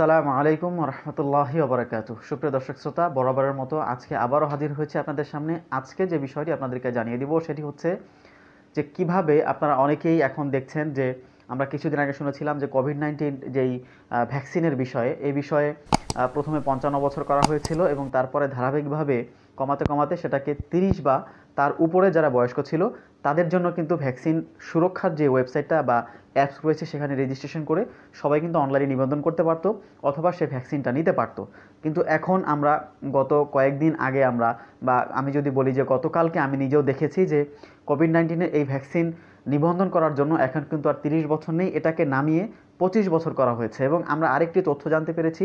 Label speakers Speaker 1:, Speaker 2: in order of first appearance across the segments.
Speaker 1: সালাম আলাইকুম রহমতুল্লাহ ওবরাকাত সুপ্রিয় দর্শক শ্রোতা বরাবরের মতো আজকে আবারও হাজির হয়েছে আপনাদের সামনে আজকে যে বিষয়টি আপনাদেরকে জানিয়ে দিব সেটি হচ্ছে যে কিভাবে আপনারা অনেকেই এখন দেখছেন যে আমরা কিছুদিন আগে শুনেছিলাম যে কোভিড নাইন্টিন যেই ভ্যাকসিনের বিষয়ে এই বিষয়ে প্রথমে পঞ্চান্ন বছর করা হয়েছিল এবং তারপরে ধারাবাহিকভাবে কমাতে কমাতে সেটাকে তিরিশ বা তার উপরে যারা বয়স্ক ছিল তাদের জন্য কিন্তু ভ্যাকসিন সুরক্ষার যে ওয়েবসাইটটা বা অ্যাপস রয়েছে সেখানে রেজিস্ট্রেশন করে সবাই কিন্তু অনলাইনে নিবন্ধন করতে পারতো অথবা সে ভ্যাকসিনটা নিতে পারতো কিন্তু এখন আমরা গত কয়েকদিন আগে আমরা বা আমি যদি বলি যে গতকালকে আমি নিজেও দেখেছি যে কোভিড নাইন্টিনের এই ভ্যাকসিন নিবন্ধন করার জন্য এখন কিন্তু আর তিরিশ বছর নেই এটাকে নামিয়ে পঁচিশ বছর করা হয়েছে এবং আমরা আরেকটি তথ্য জানতে পেরেছি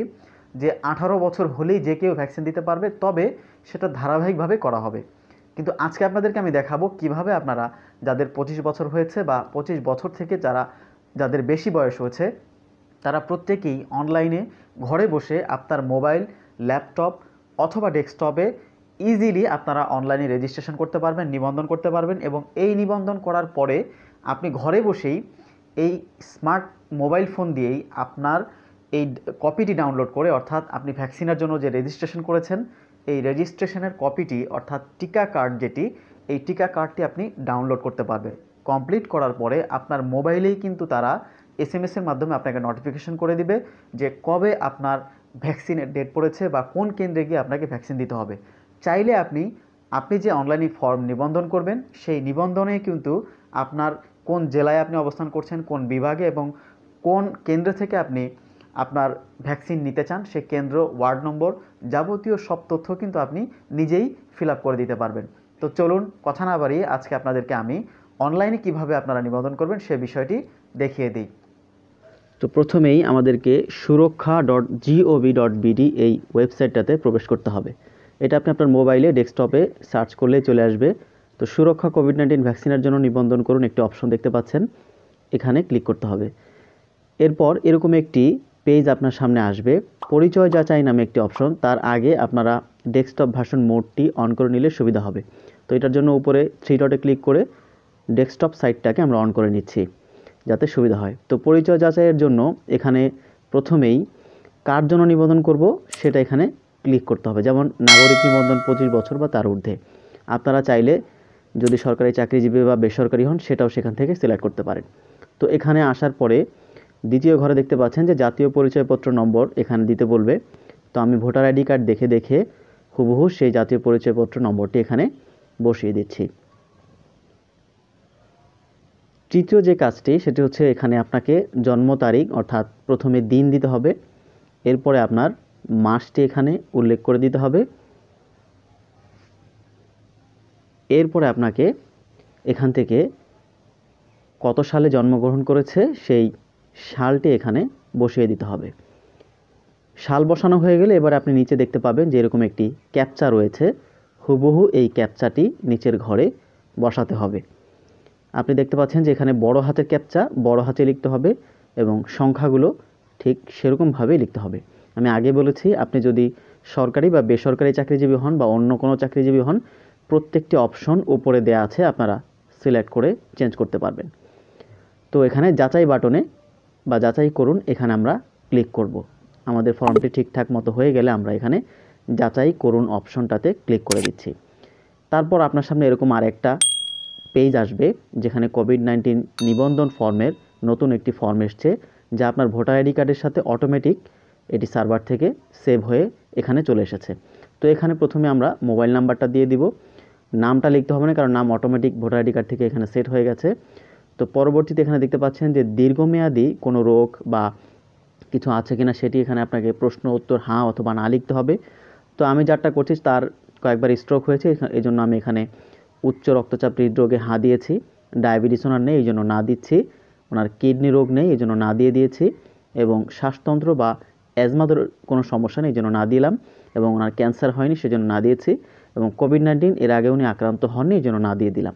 Speaker 1: যে আঠারো বছর হলেই যে কেউ ভ্যাকসিন দিতে পারবে তবে সেটা ধারাবাহিকভাবে করা হবে কিন্তু আজকে আপনাদেরকে আমি দেখাবো কিভাবে আপনারা যাদের পঁচিশ বছর হয়েছে বা পঁচিশ বছর থেকে যারা যাদের বেশি বয়স হয়েছে তারা প্রত্যেকেই অনলাইনে ঘরে বসে আপনার মোবাইল ল্যাপটপ অথবা ডেস্কটপে ইজিলি আপনারা অনলাইনে রেজিস্ট্রেশন করতে পারবেন নিবন্ধন করতে পারবেন এবং এই নিবন্ধন করার পরে আপনি ঘরে বসেই এই স্মার্ট মোবাইল ফোন দিয়েই আপনার এই কপিটি ডাউনলোড করে অর্থাৎ আপনি ভ্যাকসিনের জন্য যে রেজিস্ট্রেশন করেছেন এই রেজিস্ট্রেশনের কপিটি অর্থাৎ টিকা কার্ড যেটি এই টিকা কার্ডটি আপনি ডাউনলোড করতে পারবেন কমপ্লিট করার পরে আপনার মোবাইলেই কিন্তু তারা এস এম এসের মাধ্যমে আপনাকে নোটিফিকেশন করে দিবে যে কবে আপনার ভ্যাকসিনের ডেট পড়েছে বা কোন কেন্দ্রে গিয়ে আপনাকে ভ্যাকসিন দিতে হবে চাইলে আপনি আপনি যে অনলাইনে ফর্ম নিবন্ধন করবেন সেই নিবন্ধনে কিন্তু আপনার কোন জেলায় আপনি অবস্থান করছেন কোন বিভাগে এবং কোন কেন্দ্র থেকে আপনি আপনার ভ্যাকসিন নিতে চান সে কেন্দ্র ওয়ার্ড নম্বর যাবতীয় সব তথ্য কিন্তু আপনি নিজেই ফিল করে দিতে পারবেন তো চলুন কথা না বাড়িয়ে আজকে আপনাদেরকে আমি অনলাইনে কিভাবে আপনারা নিবন্ধন করবেন সে বিষয়টি দেখিয়ে দিই তো প্রথমেই আমাদেরকে সুরক্ষা ডট জিওভি ডট বিডি এই ওয়েবসাইটটাতে প্রবেশ করতে হবে এটা আপনি আপনার মোবাইলে ডেস্কটপে সার্চ করলে চলে আসবে তো সুরক্ষা কোভিড নাইন্টিন ভ্যাকসিনের জন্য নিবন্ধন করুন একটি অপশন দেখতে পাচ্ছেন এখানে ক্লিক করতে হবে এরপর এরকম একটি পেজ আপনার সামনে আসবে পরিচয় যাচাই নামে একটি অপশন তার আগে আপনারা ডেস্কটপ ভার্সন মোডটি অন করে নিলে সুবিধা হবে তো এটার জন্য উপরে থ্রি ডটে ক্লিক করে ডেস্কটপ সাইটটাকে আমরা অন করে নিচ্ছি যাতে সুবিধা হয় তো পরিচয় যাচাইয়ের জন্য এখানে প্রথমেই কার জন্য নিবন্ধন করব সেটা এখানে ক্লিক করতে হবে যেমন নাগরিক নিবন্ধন পঁচিশ বছর বা তার ঊর্ধ্বে আপনারা চাইলে যদি সরকারি চাকরিজীবী বা বেসরকারি হন সেটাও সেখান থেকে সিলেক্ট করতে পারেন তো এখানে আসার পরে দ্বিতীয় ঘরে দেখতে পাচ্ছেন যে জাতীয় পরিচয়পত্র নম্বর এখানে দিতে বলবে তো আমি ভোটার আইডি কার্ড দেখে দেখে হুবহু সেই জাতীয় পরিচয়পত্র নম্বরটি এখানে বসিয়ে দিচ্ছি তৃতীয় যে কাজটি সেটি হচ্ছে এখানে আপনাকে জন্ম তারিখ অর্থাৎ প্রথমে দিন দিতে হবে এরপরে আপনার মাসটি এখানে উল্লেখ করে দিতে হবে এরপরে আপনাকে এখান থেকে কত সালে জন্মগ্রহণ করেছে সেই শালটি এখানে বসিয়ে দিতে হবে শাল বসানো হয়ে গেলে এবার আপনি নিচে দেখতে পাবেন যে এরকম একটি ক্যাপচা রয়েছে হুবহু এই ক্যাপচাটি নিচের ঘরে বসাতে হবে আপনি দেখতে পাচ্ছেন যে এখানে বড় হাতের ক্যাপচা বড় হাতে লিখতে হবে এবং সংখ্যাগুলো ঠিক সেরকমভাবেই লিখতে হবে আমি আগে বলেছি আপনি যদি সরকারি বা বেসরকারি চাকরিজীবী হন বা অন্য কোনো চাকরিজীবী হন প্রত্যেকটি অপশন উপরে দেয়া আছে আপনারা সিলেক্ট করে চেঞ্জ করতে পারবেন তো এখানে যাচাই বাটনে বা যাচাই করুন এখানে আমরা ক্লিক করব। আমাদের ফর্মটি ঠিকঠাক মতো হয়ে গেলে আমরা এখানে যাচাই করুন অপশনটাতে ক্লিক করে দিচ্ছি তারপর আপনার সামনে এরকম আর একটা পেজ আসবে যেখানে কোভিড নাইন্টিন নিবন্ধন ফর্মের নতুন একটি ফর্ম এসছে যা আপনার ভোটার আইডি কার্ডের সাথে অটোমেটিক এটি সার্ভার থেকে সেভ হয়ে এখানে চলে এসেছে তো এখানে প্রথমে আমরা মোবাইল নাম্বারটা দিয়ে দিব নামটা লিখতে হবে না কারণ নাম অটোমেটিক ভোটার আইডি কার্ড থেকে এখানে সেট হয়ে গেছে তো পরবর্তীতে এখানে দেখতে পাচ্ছেন যে দীর্ঘমেয়াদী কোনো রোগ বা কিছু আছে কিনা সেটি এখানে আপনাকে প্রশ্ন উত্তর হাঁ অথবা না লিখতে হবে তো আমি যারটা করছি তার কয়েকবার স্ট্রোক হয়েছে এই জন্য আমি এখানে উচ্চ রক্তচাপ হৃদরোগে হাঁ দিয়েছি ডায়াবেটিস ওনার নেই এই জন্য না দিচ্ছি ওনার কিডনি রোগ নেই এই জন্য না দিয়ে দিয়েছি এবং শ্বাসতন্ত্র বা অ্যাজমাদের কোনো সমস্যা নেই এই জন্য না দিলাম এবং ওনার ক্যান্সার হয়নি সেজন্য না দিয়েছি এবং কোভিড নাইন্টিন এর আগে উনি আক্রান্ত হননি এই জন্য না দিয়ে দিলাম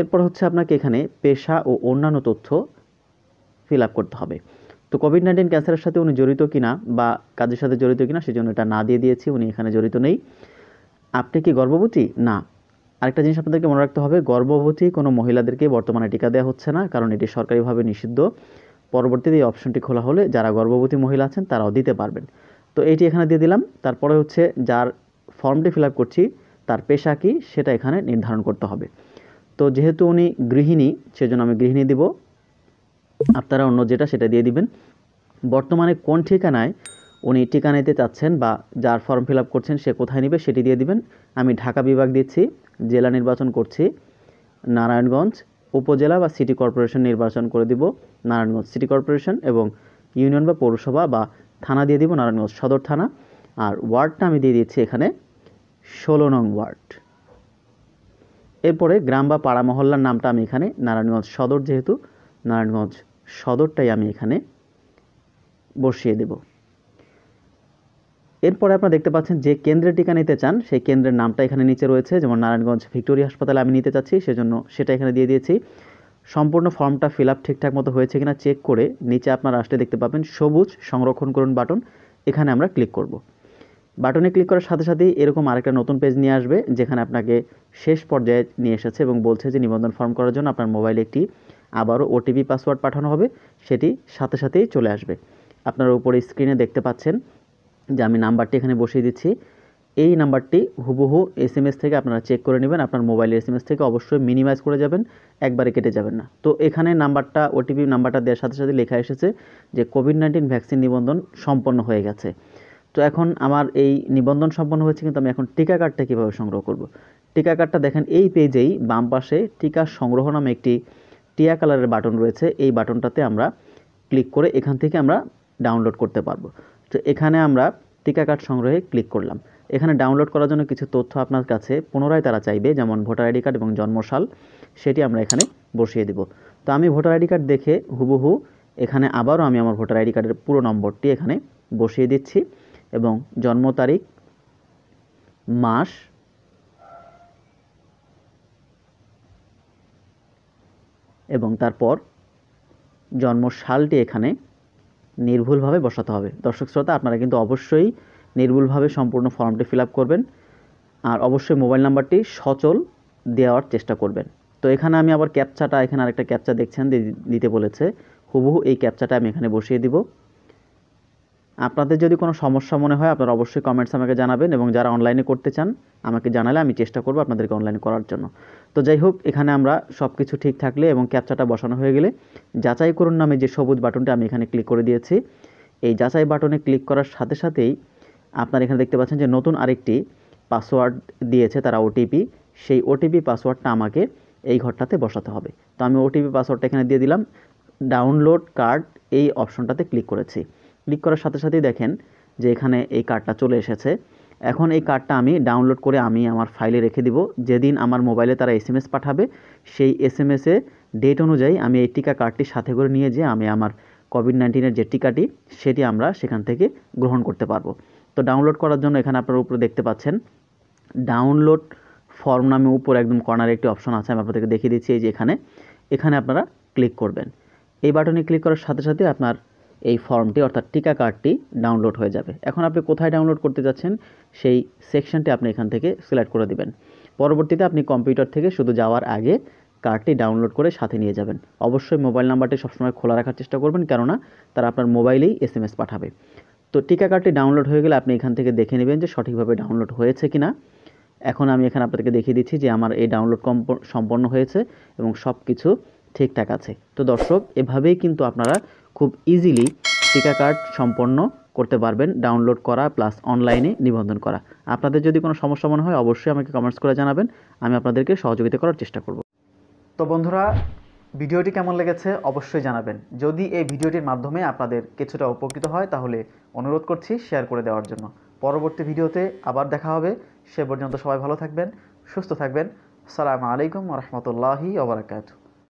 Speaker 1: এরপর হচ্ছে আপনাকে এখানে পেশা ও অন্যান্য তথ্য ফিল করতে হবে তো কোভিড নাইন্টিন ক্যান্সারের সাথে উনি জড়িত কিনা বা কাজের সাথে জড়িত কিনা সেজন্য এটা না দিয়ে দিয়েছি উনি এখানে জড়িত নেই আপনি কি গর্ভবতী না আরেকটা জিনিস আপনাদেরকে মনে রাখতে হবে গর্ভবতী কোনো মহিলাদেরকে বর্তমানে টিকা দেওয়া হচ্ছে না কারণ এটি সরকারিভাবে নিষিদ্ধ পরবর্তীতে এই অপশনটি খোলা হলে যারা গর্ভবতী মহিলা আছেন তারাও দিতে পারবেন তো এটি এখানে দিয়ে দিলাম তারপরে হচ্ছে যার ফর্মটি ফিল করছি তার পেশা কী সেটা এখানে নির্ধারণ করতে হবে তো যেহেতু উনি গৃহিণী সেজন্য আমি গৃহিণী দিব আপনারা অন্য যেটা সেটা দিয়ে দিবেন বর্তমানে কোন ঠিকানায় উনি ঠিকানা চাচ্ছেন বা যার ফর্ম ফিল করছেন সে কোথায় নেবে সেটি দিয়ে দিবেন আমি ঢাকা বিভাগ দিচ্ছি জেলা নির্বাচন করছি নারায়ণগঞ্জ উপজেলা বা সিটি কর্পোরেশন নির্বাচন করে দিব নারায়ণগঞ্জ সিটি কর্পোরেশন এবং ইউনিয়ন বা পৌরসভা বা থানা দিয়ে দিব নারায়ণগঞ্জ সদর থানা আর ওয়ার্ডটা আমি দিয়ে দিচ্ছি এখানে ষোলো নং ওয়ার্ড এরপরে গ্রাম বা পাড়া মহল্লার নামটা আমি এখানে নারায়ণগঞ্জ সদর যেহেতু নারায়ণগঞ্জ সদরটাই আমি এখানে বসিয়ে দেব এরপরে আপনারা দেখতে পাচ্ছেন যে কেন্দ্রে টিকা নিতে চান সেই কেন্দ্রের নামটা এখানে নিচে রয়েছে যেমন নারায়ণগঞ্জ ভিক্টোরিয়া হাসপাতালে আমি নিতে চাচ্ছি সেজন্য সেটা এখানে দিয়ে দিয়েছি সম্পূর্ণ ফর্মটা ফিল আপ ঠিকঠাক মতো হয়েছে কিনা চেক করে নিচে আপনারা আসলে দেখতে পাবেন সবুজ সংরক্ষণ করুন বাটন এখানে আমরা ক্লিক করব বাটনে ক্লিক করার সাথে সাথেই এরকম আরেকটা নতুন পেজ নিয়ে আসবে যেখানে আপনাকে শেষ পর্যায়ে নিয়ে এসেছে এবং বলছে যে নিবন্ধন ফর্ম করার জন্য আপনার মোবাইলে একটি আবারও ওটিপি পাসওয়ার্ড পাঠানো হবে সেটি সাথে সাথেই চলে আসবে আপনার উপরে স্ক্রিনে দেখতে পাচ্ছেন যে আমি নাম্বারটি এখানে বসিয়ে দিচ্ছি এই নাম্বারটি হুবহু এস এম এস থেকে আপনারা চেক করে নেবেন আপনার মোবাইলের এস এম এস থেকে অবশ্যই মিনিমাইজ করে যাবেন একবারে কেটে যাবেন না তো এখানে নাম্বারটা ওটিপি নাম্বারটা দেওয়ার সাথে সাথে লেখা এসেছে যে কোভিড নাইন্টিন ভ্যাকসিন নিবন্ধন সম্পন্ন হয়ে গেছে তো এখন আমার এই নিবন্ধন সম্পন্ন হয়েছে কিন্তু আমি এখন টিকা কার্ডটা কীভাবে সংগ্রহ করব। টিকা কার্ডটা দেখেন এই পেজেই বাম পাশে টিকা সংগ্রহ নামে একটি টিয়া কালারের বাটন রয়েছে এই বাটনটাতে আমরা ক্লিক করে এখান থেকে আমরা ডাউনলোড করতে পারবো তো এখানে আমরা টিকা কার্ড সংগ্রহে ক্লিক করলাম এখানে ডাউনলোড করার জন্য কিছু তথ্য আপনার কাছে পুনরায় তারা চাইবে যেমন ভোটার আইডি কার্ড এবং জন্মশাল সেটি আমরা এখানে বসিয়ে দেব তো আমি ভোটার আইডি কার্ড দেখে হুবহু এখানে আবারও আমি আমার ভোটার আইডি কার্ডের পুরো নম্বরটি এখানে বসিয়ে দিচ্ছি এবং জন্ম তারিখ মাস এবং তারপর জন্ম সালটি এখানে নির্ভুলভাবে বসাতে হবে দর্শক শ্রোতা আপনারা কিন্তু অবশ্যই নির্ভুলভাবে সম্পূর্ণ ফর্মটি ফিল করবেন আর অবশ্যই মোবাইল নাম্বারটি সচল দেওয়ার চেষ্টা করবেন তো এখানে আমি আবার ক্যাপচাটা এখানে আরেকটা ক্যাপচা দেখছেন দিতে বলেছে হুবহু এই ক্যাপচাটা আমি এখানে বসিয়ে দিব আপনাদের যদি কোনো সমস্যা মনে হয় আপনারা অবশ্যই কমেন্টস আমাকে জানাবেন এবং যারা অনলাইনে করতে চান আমাকে জানালে আমি চেষ্টা করবো আপনাদেরকে অনলাইন করার জন্য তো যাই হোক এখানে আমরা সব কিছু ঠিক থাকলে এবং ক্যাপচাটা বসানো হয়ে গেলে যাচাই করুন নামে যে সবুজ বাটনটা আমি এখানে ক্লিক করে দিয়েছি এই যাচাই বাটনে ক্লিক করার সাথে সাথেই আপনারা এখানে দেখতে পাচ্ছেন যে নতুন আরেকটি পাসওয়ার্ড দিয়েছে তারা ওটিপি সেই ওটিপি পাসওয়ার্ডটা আমাকে এই ঘরটাতে বসাতে হবে তো আমি ওটিপি পাসওয়ার্ডটা এখানে দিয়ে দিলাম ডাউনলোড কার্ড এই অপশনটাতে ক্লিক করেছি ক্লিক করার সাথে সাথেই দেখেন যে এখানে এই কার্ডটা চলে এসেছে এখন এই কার্ডটা আমি ডাউনলোড করে আমি আমার ফাইলে রেখে দিব যেদিন আমার মোবাইলে তারা এসএমএস পাঠাবে সেই এসএমএসে ডেট অনুযায়ী আমি এই টিকা কার্ডটি সাথে করে নিয়ে যেয়ে আমি আমার কোভিড নাইন্টিনের যে টিকাটি সেটি আমরা সেখান থেকে গ্রহণ করতে পারবো তো ডাউনলোড করার জন্য এখানে আপনার উপরে দেখতে পাচ্ছেন ডাউনলোড ফর্ম নামে উপর একদম কর্নারে একটি অপশন আছে আমি আপনাদেরকে দেখিয়ে দিচ্ছি এই যে এখানে এখানে আপনারা ক্লিক করবেন এই বাটনে ক্লিক করার সাথে সাথে আপনার এই ফর্মটি অর্থাৎ টিকা কার্ডটি ডাউনলোড হয়ে যাবে এখন আপনি কোথায় ডাউনলোড করতে যাচ্ছেন সেই সেকশনটি আপনি এখান থেকে সিলেক্ট করে দেবেন পরবর্তীতে আপনি কম্পিউটার থেকে শুধু যাওয়ার আগে কার্ডটি ডাউনলোড করে সাথে নিয়ে যাবেন অবশ্যই মোবাইল নাম্বারটি সবসময় খোলা রাখার চেষ্টা করবেন কেননা তারা আপনার মোবাইলেই এস এম এস পাঠাবে তো টিকা কার্ডটি ডাউনলোড হয়ে গেলে আপনি এখান থেকে দেখে নেবেন যে সঠিকভাবে ডাউনলোড হয়েছে কি না এখন আমি এখানে আপনাদেরকে দেখিয়ে দিচ্ছি যে আমার এই ডাউনলোড সম্পন্ন হয়েছে এবং সব কিছু ঠিকঠাক আছে তো দর্শক এভাবেই কিন্তু আপনারা খুব ইজিলি টিকা কার্ড সম্পন্ন করতে পারবেন ডাউনলোড করা প্লাস অনলাইনে নিবন্ধন করা আপনাদের যদি কোনো সমস্যা মনে হয় অবশ্যই আমাকে কমেন্টস করে জানাবেন আমি আপনাদেরকে সহযোগিতা করার চেষ্টা করব তো বন্ধুরা ভিডিওটি কেমন লেগেছে অবশ্যই জানাবেন যদি এই ভিডিওটির মাধ্যমে আপনাদের কিছুটা উপকৃত হয় তাহলে অনুরোধ করছি শেয়ার করে দেওয়ার জন্য পরবর্তী ভিডিওতে আবার দেখা হবে সে পর্যন্ত সবাই ভালো থাকবেন সুস্থ থাকবেন সালামু আলাইকুম রহমতুল্লাহি ওবরাকাতু